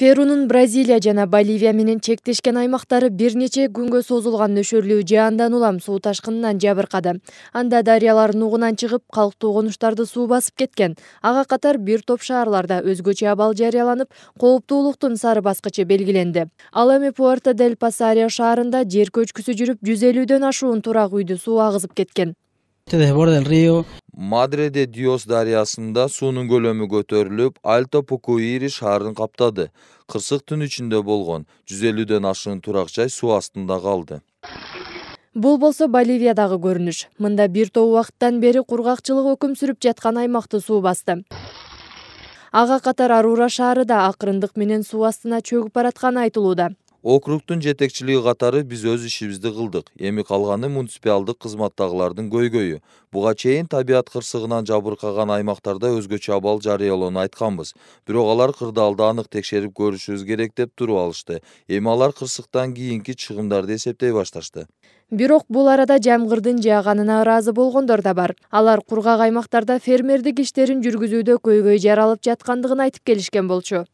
перунун бразилия жана боливия менен чектешкен аймактары бир нече күнгө созулган нөшөрлүү жаандан улам суу ташкынынан жабыркады анда дарыялар нугунан чыгып калктуу конуштарды суу басып кеткен ага катар бир топ шаарларда өзгөчө абал жарыяланып кооптуулуктун сары баскычы белгиленди ал эми пуэрто дель пасарио шаарында жер көчкүсү жүрүп жүз элүүдөн ашуун турак үйдү суу агызып кеткен Мадриде Диос Диос дарыясында суунун көлөмү көтөрүлүп, Альто Пукуири шарын каптады. Кырсык түн үшінде болгон 150 ден ашын турак жай суу астында калды. Бул болсо Боливиядағы көрүнүш. Мында бир тоу убакыттан бери кургакчылык өкүм сүріп жаткан аймакты суу басты. Аға қатар Арура шаары да акырындык менен суу астына чөгүп баратканы айтылууда. округдун жетекчилиги катары биз өз ишибизди кылдык эми калганы муниципиалдык кызматтагылардын көйгөйү буга чейин табият кырсыгынан жабыркаган аймактарда өзгөчө абал жарыялоону айтканбыз бирок алар кырдаалды анык текшерип көрүшүбүз керек деп туруп алышты эми алар кырсыктан кийинки чыгымдарды эсептей башташты бирок бул арада жамгырдын жааганына ыраазы болгондор да бар алар кургак аймактарда фермердик иштерин жүргүзүүдө көйгөй жаралып жаткандыгын айтып келишкен болчу